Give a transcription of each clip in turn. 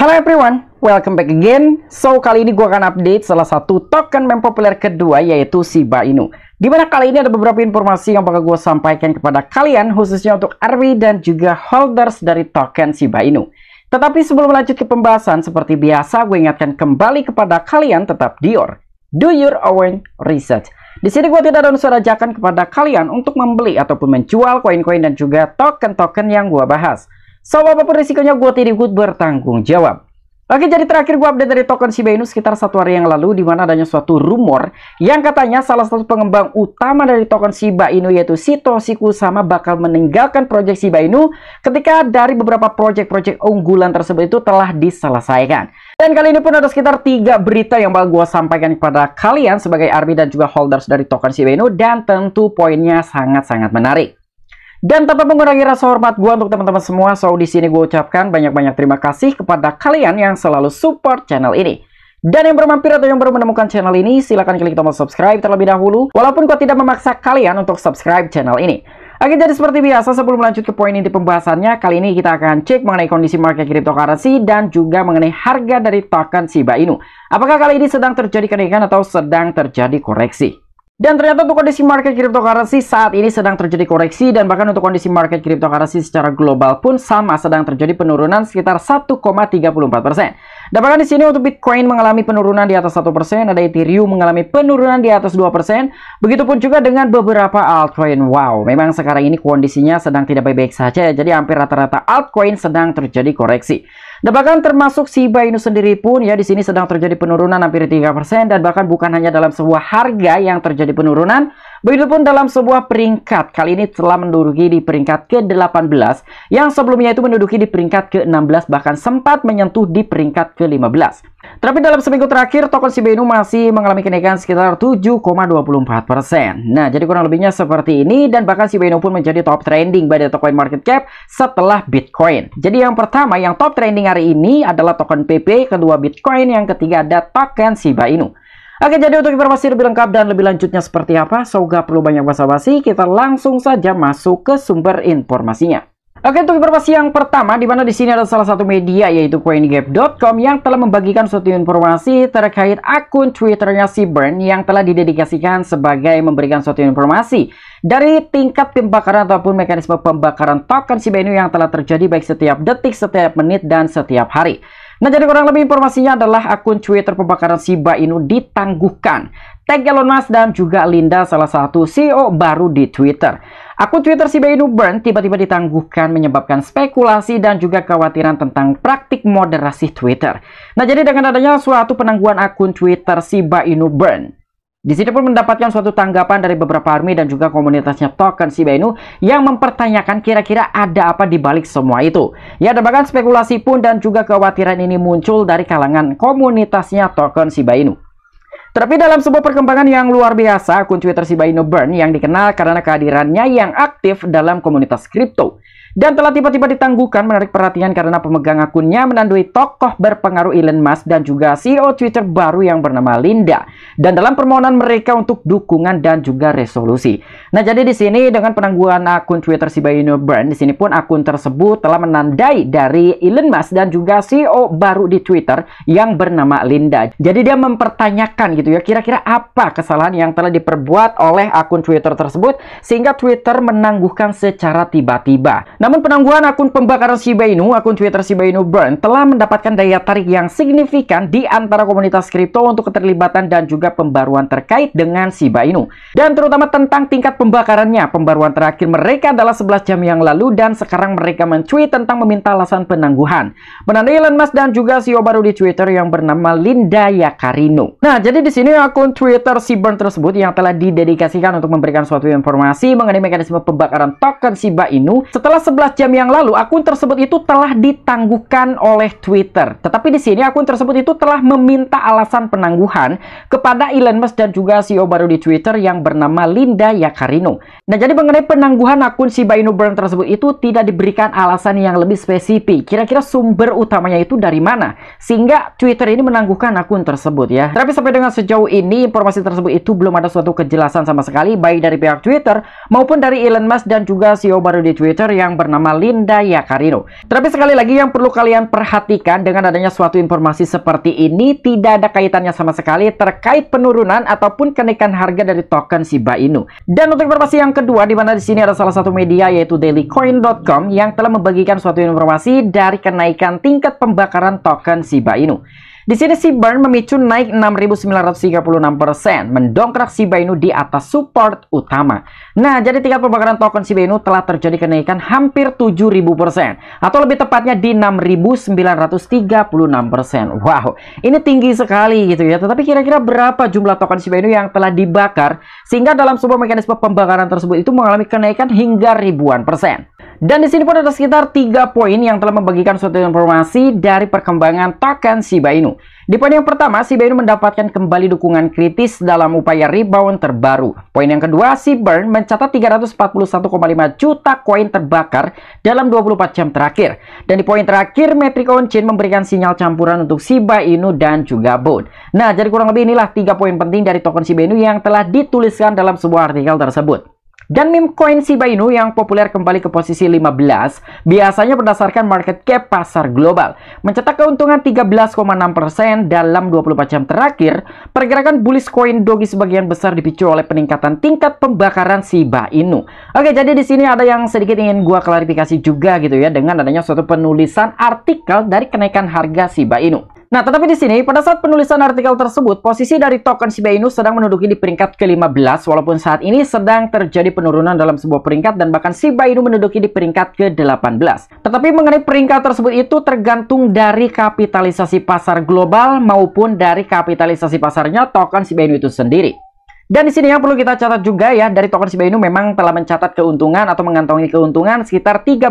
Halo everyone, welcome back again. So, kali ini gue akan update salah satu token meme populer kedua yaitu Shiba Inu. Dimana kali ini ada beberapa informasi yang bakal gue sampaikan kepada kalian khususnya untuk RW dan juga holders dari token Shiba Inu. Tetapi sebelum lanjut ke pembahasan, seperti biasa gue ingatkan kembali kepada kalian tetap Dior. Do your own research. Di sini gue tidak ada unsur ajakan kepada kalian untuk membeli ataupun menjual koin-koin dan juga token-token yang gue bahas. So, apapun risikonya gue tidak ikut bertanggung jawab. Oke, jadi terakhir gue update dari token Shiba Inu sekitar satu hari yang lalu di mana adanya suatu rumor yang katanya salah satu pengembang utama dari token Shiba Inu yaitu Satoshi sama bakal meninggalkan proyek Shiba Inu ketika dari beberapa proyek-proyek unggulan tersebut itu telah diselesaikan. Dan kali ini pun ada sekitar tiga berita yang bakal gue sampaikan kepada kalian sebagai army dan juga holders dari token Shiba Inu dan tentu poinnya sangat-sangat menarik. Dan tanpa mengurangi rasa hormat gue untuk teman-teman semua, so di sini gue ucapkan banyak-banyak terima kasih kepada kalian yang selalu support channel ini. Dan yang baru mampir atau yang baru menemukan channel ini, silahkan klik tombol subscribe terlebih dahulu, walaupun gue tidak memaksa kalian untuk subscribe channel ini. Oke, jadi seperti biasa, sebelum lanjut ke poin inti pembahasannya, kali ini kita akan cek mengenai kondisi market cryptocurrency dan juga mengenai harga dari token Shiba Inu. Apakah kali ini sedang terjadi kenaikan atau sedang terjadi koreksi? Dan ternyata untuk kondisi market cryptocurrency saat ini sedang terjadi koreksi dan bahkan untuk kondisi market cryptocurrency secara global pun sama sedang terjadi penurunan sekitar 1,34%. Dan bahkan di sini untuk Bitcoin mengalami penurunan di atas 1%, ada Ethereum mengalami penurunan di atas 2%, begitupun juga dengan beberapa altcoin. Wow, memang sekarang ini kondisinya sedang tidak baik-baik saja ya, jadi hampir rata-rata altcoin sedang terjadi koreksi. Dan bahkan termasuk Shiba Inu sendiri pun ya di sini sedang terjadi penurunan hampir 3% dan bahkan bukan hanya dalam sebuah harga yang terjadi penurunan, begitupun dalam sebuah peringkat. Kali ini telah menduduki di peringkat ke-18 yang sebelumnya itu menduduki di peringkat ke-16 bahkan sempat menyentuh di peringkat ke-15. Tapi dalam seminggu terakhir, token Shiba Inu masih mengalami kenaikan sekitar 7,24%. Nah, jadi kurang lebihnya seperti ini dan bahkan Shiba Inu pun menjadi top trending pada token market cap setelah Bitcoin. Jadi yang pertama yang top trending hari ini adalah token PP, kedua Bitcoin, yang ketiga ada token Shiba Inu. Oke, jadi untuk informasi lebih lengkap dan lebih lanjutnya seperti apa, so perlu banyak basa-basi, kita langsung saja masuk ke sumber informasinya. Oke untuk informasi yang pertama di mana di sini ada salah satu media yaitu CoinGap.com yang telah membagikan suatu informasi terkait akun Twitternya si Burn yang telah didedikasikan sebagai memberikan suatu informasi dari tingkat pembakaran ataupun mekanisme pembakaran token si Benu yang telah terjadi baik setiap detik, setiap menit dan setiap hari. Nah, jadi kurang lebih informasinya adalah akun Twitter pembakaran Shiba Inu ditangguhkan tag Elon Musk dan juga Linda salah satu CEO baru di Twitter. Aku Twitter si Bayu Burn tiba-tiba ditangguhkan menyebabkan spekulasi dan juga kekhawatiran tentang praktik moderasi Twitter. Nah, jadi dengan adanya suatu penangguhan akun Twitter si Bainu Burn, di sini pun mendapatkan suatu tanggapan dari beberapa army dan juga komunitasnya token si Inu yang mempertanyakan kira-kira ada apa di balik semua itu. Ya, ada bahkan spekulasi pun dan juga kekhawatiran ini muncul dari kalangan komunitasnya token si Inu. Tapi dalam sebuah perkembangan yang luar biasa, akun Twitter Shiba Inu Burn yang dikenal karena kehadirannya yang aktif dalam komunitas kripto dan telah tiba-tiba ditangguhkan menarik perhatian karena pemegang akunnya menandui tokoh berpengaruh Elon Musk dan juga CEO Twitter baru yang bernama Linda dan dalam permohonan mereka untuk dukungan dan juga resolusi. Nah, jadi di sini dengan penangguhan akun Twitter Shiba Inu Brand, di sini pun akun tersebut telah menandai dari Elon Musk dan juga CEO baru di Twitter yang bernama Linda. Jadi dia mempertanyakan gitu ya, kira-kira apa kesalahan yang telah diperbuat oleh akun Twitter tersebut sehingga Twitter menangguhkan secara tiba-tiba. Namun penangguhan akun pembakaran Shiba Inu, akun Twitter Shiba Inu Burn, telah mendapatkan daya tarik yang signifikan di antara komunitas kripto untuk keterlibatan dan juga pembaruan terkait dengan Shiba Inu. Dan terutama tentang tingkat pembakarannya, pembaruan terakhir mereka adalah 11 jam yang lalu dan sekarang mereka mencuit tentang meminta alasan penangguhan. Menandai Elon Musk dan juga CEO baru di Twitter yang bernama Linda Yakarino. Nah, jadi di sini akun Twitter Shiba tersebut yang telah didedikasikan untuk memberikan suatu informasi mengenai mekanisme pembakaran token Shiba Inu setelah 11 jam yang lalu, akun tersebut itu telah ditangguhkan oleh Twitter. Tetapi di sini akun tersebut itu telah meminta alasan penangguhan kepada Elon Musk dan juga CEO baru di Twitter yang bernama Linda Yakarino. Nah, jadi mengenai penangguhan akun si Inu Burn tersebut itu tidak diberikan alasan yang lebih spesifik. Kira-kira sumber utamanya itu dari mana? Sehingga Twitter ini menangguhkan akun tersebut ya. Tapi sampai dengan sejauh ini informasi tersebut itu belum ada suatu kejelasan sama sekali baik dari pihak Twitter maupun dari Elon Musk dan juga CEO baru di Twitter yang bernama Linda Yakarino. Tapi sekali lagi yang perlu kalian perhatikan dengan adanya suatu informasi seperti ini tidak ada kaitannya sama sekali terkait penurunan ataupun kenaikan harga dari token Shiba Inu. Dan untuk informasi yang kedua di mana di sini ada salah satu media yaitu dailycoin.com yang telah membagikan suatu informasi dari kenaikan tingkat pembakaran token Shiba Inu. Di sini si Burn memicu naik 6.936%, mendongkrak si Inu di atas support utama. Nah, jadi tingkat pembakaran token si Inu telah terjadi kenaikan hampir 7.000% persen, atau lebih tepatnya di 6.936%. Wow, ini tinggi sekali gitu ya. Tetapi kira-kira berapa jumlah token si Inu yang telah dibakar sehingga dalam sebuah mekanisme pembakaran tersebut itu mengalami kenaikan hingga ribuan persen. Dan di sini pun ada sekitar tiga poin yang telah membagikan suatu informasi dari perkembangan token Shiba Inu. Di poin yang pertama, Shiba Inu mendapatkan kembali dukungan kritis dalam upaya rebound terbaru. Poin yang kedua, Siburn mencatat 341,5 juta koin terbakar dalam 24 jam terakhir. Dan di poin terakhir, Metric Onchain memberikan sinyal campuran untuk Shiba Inu dan juga Bone. Nah, jadi kurang lebih inilah tiga poin penting dari token Shiba Inu yang telah dituliskan dalam sebuah artikel tersebut. Dan meme coin Shiba Inu yang populer kembali ke posisi 15 biasanya berdasarkan market cap pasar global. Mencetak keuntungan 13,6% dalam 24 jam terakhir, pergerakan bullish coin dogi sebagian besar dipicu oleh peningkatan tingkat pembakaran Shiba Inu. Oke, jadi di sini ada yang sedikit ingin gua klarifikasi juga gitu ya dengan adanya suatu penulisan artikel dari kenaikan harga Shiba Inu. Nah, tetapi di sini pada saat penulisan artikel tersebut, posisi dari token Shiba Inu sedang menduduki di peringkat ke-15 walaupun saat ini sedang terjadi penurunan dalam sebuah peringkat dan bahkan Shiba Inu menduduki di peringkat ke-18. Tetapi mengenai peringkat tersebut itu tergantung dari kapitalisasi pasar global maupun dari kapitalisasi pasarnya token Shiba Inu itu sendiri. Dan di sini yang perlu kita catat juga ya, dari token Shiba Inu memang telah mencatat keuntungan atau mengantongi keuntungan sekitar 13,6%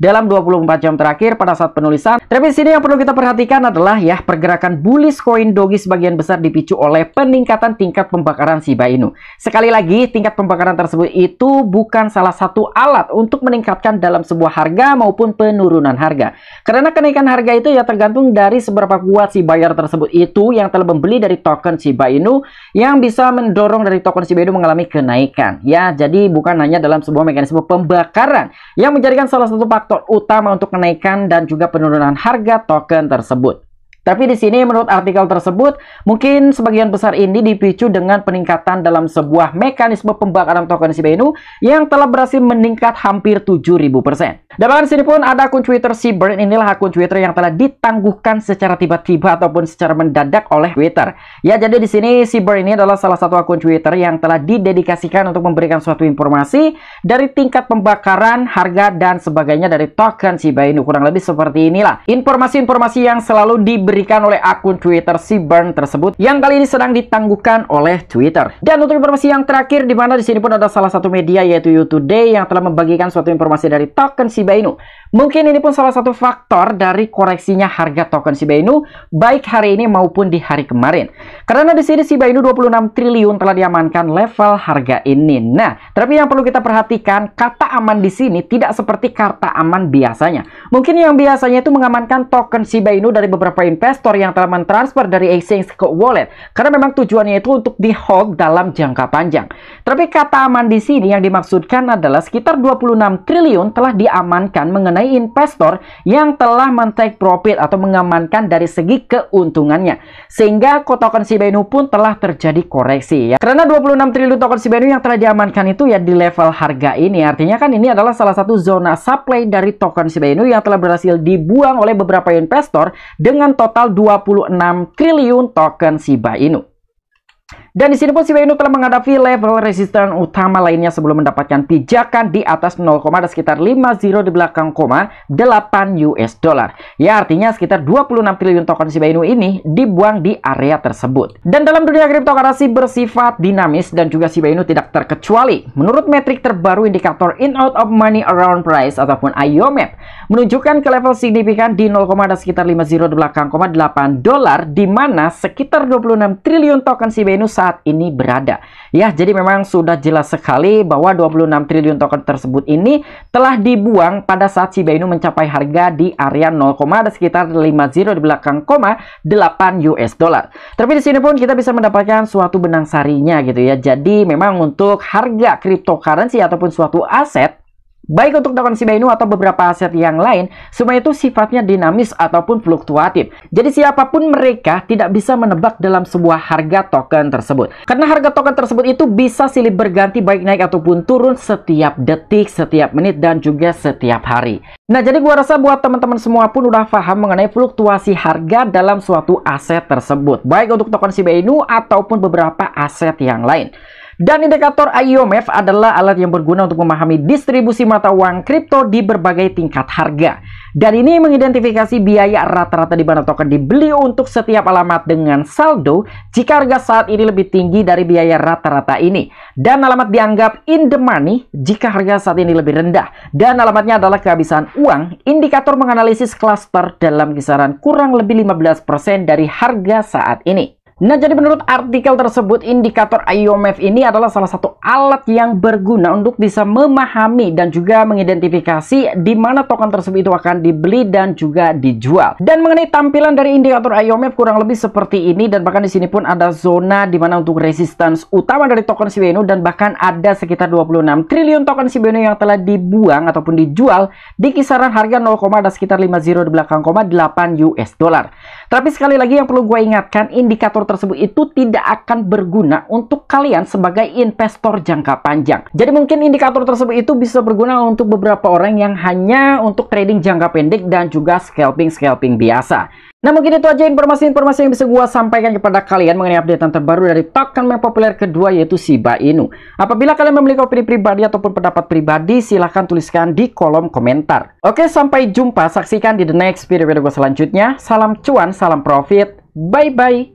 dalam 24 jam terakhir pada saat penulisan. Tapi di sini yang perlu kita perhatikan adalah ya pergerakan bullish coin Doge sebagian besar dipicu oleh peningkatan tingkat pembakaran Shiba Inu. Sekali lagi, tingkat pembakaran tersebut itu bukan salah satu alat untuk meningkatkan dalam sebuah harga maupun penurunan harga. Karena kenaikan harga itu ya tergantung dari seberapa kuat si buyer tersebut itu yang telah membeli dari token Shiba Inu yang yang bisa mendorong dari token Inu mengalami kenaikan. Ya, jadi bukan hanya dalam sebuah mekanisme pembakaran yang menjadikan salah satu faktor utama untuk kenaikan dan juga penurunan harga token tersebut. Tapi di sini menurut artikel tersebut, mungkin sebagian besar ini dipicu dengan peningkatan dalam sebuah mekanisme pembakaran token Shiba Inu yang telah berhasil meningkat hampir 7000%. Dan bahkan sini pun ada akun Twitter Seabird, inilah akun Twitter yang telah ditangguhkan secara tiba-tiba ataupun secara mendadak oleh Twitter. Ya, jadi di sini Seabird ini adalah salah satu akun Twitter yang telah didedikasikan untuk memberikan suatu informasi dari tingkat pembakaran, harga, dan sebagainya dari token Shiba Inu. Kurang lebih seperti inilah informasi-informasi yang selalu diberikan diberikan oleh akun Twitter si Burn tersebut yang kali ini sedang ditangguhkan oleh Twitter. Dan untuk informasi yang terakhir di mana di sini pun ada salah satu media yaitu Today yang telah membagikan suatu informasi dari token Shiba Inu. Mungkin ini pun salah satu faktor dari koreksinya harga token Shiba Inu baik hari ini maupun di hari kemarin. Karena di sini Shiba Inu 26 triliun telah diamankan level harga ini. Nah, tapi yang perlu kita perhatikan kata aman di sini tidak seperti kata aman biasanya. Mungkin yang biasanya itu mengamankan token Shiba Inu dari beberapa investor investor yang telah mentransfer dari exchange ke wallet karena memang tujuannya itu untuk di hold dalam jangka panjang. Tapi kata aman di sini yang dimaksudkan adalah sekitar 26 triliun telah diamankan mengenai investor yang telah men-take profit atau mengamankan dari segi keuntungannya. Sehingga token Shiba Inu pun telah terjadi koreksi ya. Karena 26 triliun token Shiba Inu yang telah diamankan itu ya di level harga ini. Artinya kan ini adalah salah satu zona supply dari token Shiba Inu yang telah berhasil dibuang oleh beberapa investor dengan total total 26 triliun token Shiba Inu. Dan di sini pun Sibainu telah menghadapi level resisten utama lainnya sebelum mendapatkan pijakan di atas 0, ada sekitar 50 di belakang koma 8 US dollar. Ya artinya sekitar 26 triliun token si ini dibuang di area tersebut. Dan dalam dunia kriptokarasi bersifat dinamis dan juga si tidak terkecuali. Menurut metrik terbaru indikator in out of money around price ataupun IOMAP e menunjukkan ke level signifikan di 0, ada sekitar 50 di belakang koma 8 dolar di mana sekitar 26 triliun token si Inu saat ini berada. Ya, jadi memang sudah jelas sekali bahwa 26 triliun token tersebut ini telah dibuang pada saat Shiba Inu mencapai harga di area 0, ada sekitar 50 di belakang koma 8 US dollar. Tapi di sini pun kita bisa mendapatkan suatu benang sarinya gitu ya. Jadi memang untuk harga cryptocurrency ataupun suatu aset Baik untuk token Shiba Inu atau beberapa aset yang lain, semua itu sifatnya dinamis ataupun fluktuatif. Jadi siapapun mereka tidak bisa menebak dalam sebuah harga token tersebut. Karena harga token tersebut itu bisa silih berganti baik naik ataupun turun setiap detik, setiap menit, dan juga setiap hari. Nah jadi gua rasa buat teman-teman semua pun udah paham mengenai fluktuasi harga dalam suatu aset tersebut. Baik untuk token Shiba Inu ataupun beberapa aset yang lain. Dan indikator IOMF adalah alat yang berguna untuk memahami distribusi mata uang kripto di berbagai tingkat harga. Dan ini mengidentifikasi biaya rata-rata di mana token dibeli untuk setiap alamat dengan saldo jika harga saat ini lebih tinggi dari biaya rata-rata ini. Dan alamat dianggap in the money jika harga saat ini lebih rendah. Dan alamatnya adalah kehabisan uang. Indikator menganalisis klaster dalam kisaran kurang lebih 15% dari harga saat ini. Nah, jadi menurut artikel tersebut, indikator IOMF ini adalah salah satu alat yang berguna untuk bisa memahami dan juga mengidentifikasi di mana token tersebut itu akan dibeli dan juga dijual. Dan mengenai tampilan dari indikator IOMF kurang lebih seperti ini dan bahkan di sini pun ada zona di mana untuk resistance utama dari token Shibeno dan bahkan ada sekitar 26 triliun token Shibeno yang telah dibuang ataupun dijual di kisaran harga 0, ada sekitar 50 di belakang koma 8 US dollar. Tapi sekali lagi yang perlu gue ingatkan, indikator tersebut itu tidak akan berguna untuk kalian sebagai investor jangka panjang. Jadi mungkin indikator tersebut itu bisa berguna untuk beberapa orang yang hanya untuk trading jangka pendek dan juga scalping-scalping biasa. Nah mungkin itu aja informasi-informasi yang bisa gue sampaikan kepada kalian mengenai update terbaru dari token yang populer kedua yaitu Shiba Inu. Apabila kalian memiliki opini pribadi ataupun pendapat pribadi silahkan tuliskan di kolom komentar. Oke sampai jumpa saksikan di the next video-video gue selanjutnya. Salam cuan, salam profit, bye-bye.